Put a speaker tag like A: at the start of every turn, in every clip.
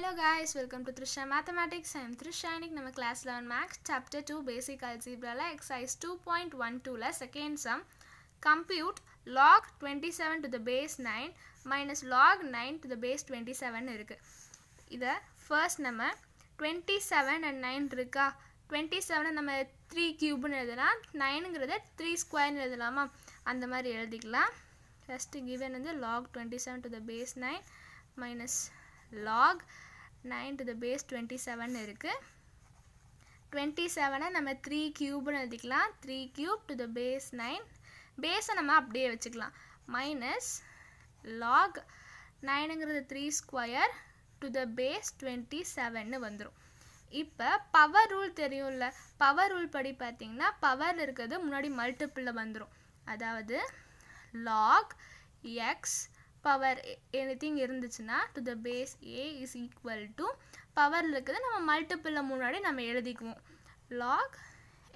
A: hello guys welcome to Trisha mathematics I'm Trisha இன்னைக்கு நம்ம class eleven maths chapter two basic அல்ஜிப்ராவில் exercise two point one டூவில் second sum compute log twenty seven to the base nine minus log nine to the base twenty seven இருக்குது இதை first நம்ம twenty seven and nine இருக்கா twenty செவனை நம்ம three க்யூப்னு எழுதலாம் நைனுங்கிறத three ஸ்கொயர்னு எழுதலாமா அந்த மாதிரி எழுதிக்கலாம் ஃபஸ்ட்டு கிவன் வந்து log twenty seven to the base nine minus log nine to the base twenty seven இருக்குது டுவெண்ட்டி செவனை நம்ம த்ரீ க்யூப்னு எழுதிக்கலாம் three cube to the base nine பேஸை நம்ம அப்படியே வச்சுக்கலாம் மைனஸ் லாக் நைனுங்கிறது three square to the base twenty செவன்னு வந்துடும் இப்போ பவர் ரூல் தெரியும்ல பவர் ரூல் படி பார்த்தீங்கன்னா பவர் இருக்கிறது முன்னாடி மல்டிப்பிளில் வந்துடும் அதாவது லாக் எக்ஸ் பவர் எனிதிங் இருந்துச்சுன்னா to the base a is equal to பவரில் இருக்கிறது நம்ம மல்டிப்பிளில் முன்னாடி நம்ம எழுதிக்குவோம் log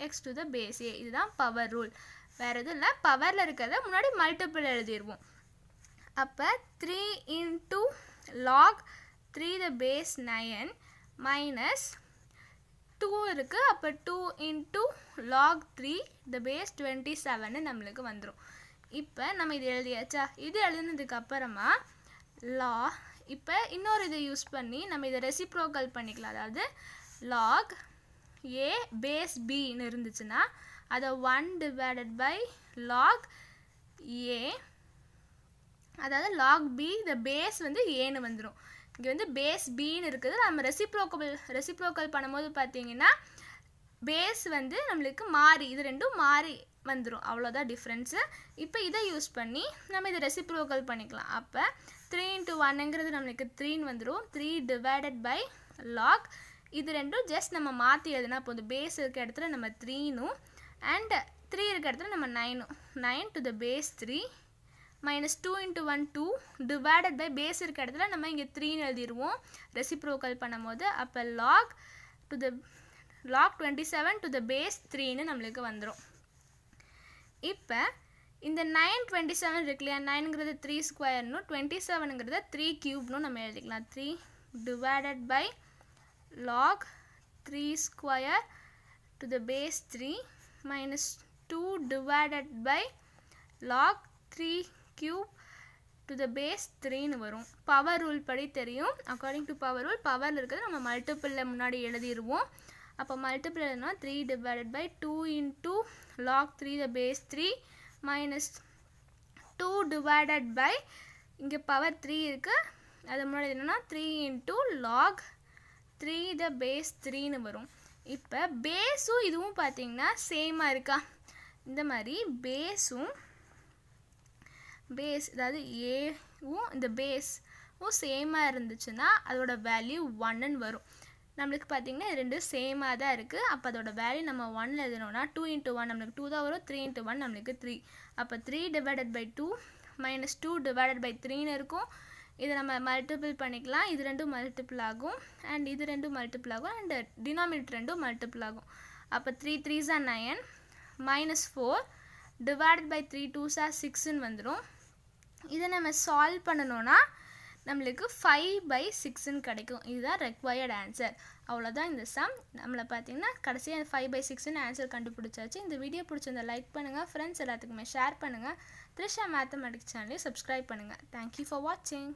A: x to the base a இதுதான் பவர் ரூல் வேறு எதுவும் இல்லை பவரில் இருக்கிறத முன்னாடி மல்டிப்பிள் எழுதிடுவோம் அப்போ three into log three the base nine minus two இருக்குது அப்போ two into log three the base twenty seven நம்மளுக்கு வந்துடும் இப்போ நம்ம இது எழுதியாச்சா இது எழுதுனதுக்கு அப்புறமா லா இப்போ இன்னொரு இதை யூஸ் பண்ணி நம்ம இதை ரெசிப்ரோக்கல் பண்ணிக்கலாம் அதாவது லாக் ஏ பேஸ் பின்னு இருந்துச்சுன்னா அதை one divided by log a அதாவது லாக் பி இந்த பேஸ் வந்து ஏன்னு வந்துடும் இங்கே வந்து பேஸ் பின்னு இருக்குது நம்ம ரெசிப்ரோக்கபிள் ரெசிப்ரோக்கல் பண்ணும்போது பார்த்தீங்கன்னா பேஸ் வந்து நம்மளுக்கு மாறி இது ரெண்டும் மாறி வந்துடும் அவ்வளோதான் டிஃப்ரென்ஸு இப்போ இதை யூஸ் பண்ணி நம்ம இதை ரெசிப்ரோக்கல் பண்ணிக்கலாம் அப்போ த்ரீ இன்ட்டு ஒன்னுங்கிறது நம்மளுக்கு த்ரீன்னு வந்துடும் த்ரீ டிவைடட் பை லாக் இது ரெண்டும் ஜஸ்ட் நம்ம மாற்றி எழுதுனா போதும் பேஸ் இருக்க இடத்துல நம்ம த்ரீனும் அண்ட் த்ரீ இருக்க இடத்துல நம்ம நைனும் nine to the base three minus two into one two divided by base இருக்க இடத்துல நம்ம இங்கே த்ரீன்னு எழுதிடுவோம் ரெசிப்ரோக்கல் பண்ணும் போது அப்போ log to the log 27 seven to the base நம்மிலுக்கு நம்மளுக்கு வந்துடும் இப்போ இந்த நைன் டுவெண்ட்டி செவன் இருக்கு இல்லையா நைனுங்கிறது த்ரீ ஸ்கொயர்னு டுவெண்ட்டி செவனுங்கிறத த்ரீ க்யூப்னு நம்ம எழுதிக்கலாம் three divided by log three square to the base three minus two divided by log three cube to the base த்ரீன்னு வரும் பவர் ரூல் படி தெரியும் according to power rule power இருக்கிறது நம்ம மல்டிப்பிளில் முன்னாடி எழுதிடுவோம் அப்போ மல்டிப்ளைனா three divided by two into log three the base three minus two divided by இங்கே பவர் த்ரீ இருக்குது அது முன்னாடி என்னென்னா three into log three the base த்ரீன்னு வரும் இப்போ பேஸும் இதுவும் பார்த்தீங்கன்னா சேமாக இருக்கா இந்த மாதிரி பேஸும் பேஸ் அதாவது ஏவும் இந்த பேஸும் சேமாக இருந்துச்சுன்னா அதோட வேல்யூ ஒன்னுன்னு வரும் நம்மளுக்கு பார்த்திங்கன்னா ரெண்டு சேமாக தான் இருக்குது அப்போ அதோட வேல்யூ நம்ம ஒன்னில் எழுதணும்னா டூ இன்ட்டு ஒன் நம்மளுக்கு டூ தான் வரும் த்ரீ இன்ட்டு ஒன் நம்மளுக்கு த்ரீ அப்போ three divided by two minus two divided by த்ரீன்னு இருக்கும் இதை நம்ம மல்டிபிள் பண்ணிக்கலாம் இது ரெண்டும் மல்டிபிள் ஆகும் அண்ட் இது ரெண்டும் மல்டிபிள் ஆகும் அண்ட் டினாமினேட் ரெண்டும் மல்டிபிள் ஆகும் அப்போ three threes are nine minus four divided by three twos are சிக்ஸ்ன்னு வந்துடும் இதை நம்ம சால்வ் பண்ணணும்னா நம்மளுக்கு ஃபைவ் பை சிக்ஸ்ன்னு கிடைக்கும் இதுதான் ரெக்வயர்ட் ஆன்சர் அவ்வளோதான் இந்த சம் நம்மளை பார்த்தீங்கன்னா கடைசியாக ஃபைவ் பை சிக்ஸ்ன்னு ஆன்சர் கண்டுபிடிச்சாச்சு இந்த வீடியோ பிடிச்சிருந்தா லைக் பண்ணுங்கள் ஃப்ரெண்ட்ஸ் எல்லாத்துக்குமே ஷேர் பண்ணுங்கள் த்ரிஷா மேத்தமெட்டிக்ஸ் சேனலையும் சப்ஸ்கிரைப் பண்ணுங்கள் தேங்க்யூ ஃபார் வாட்சிங்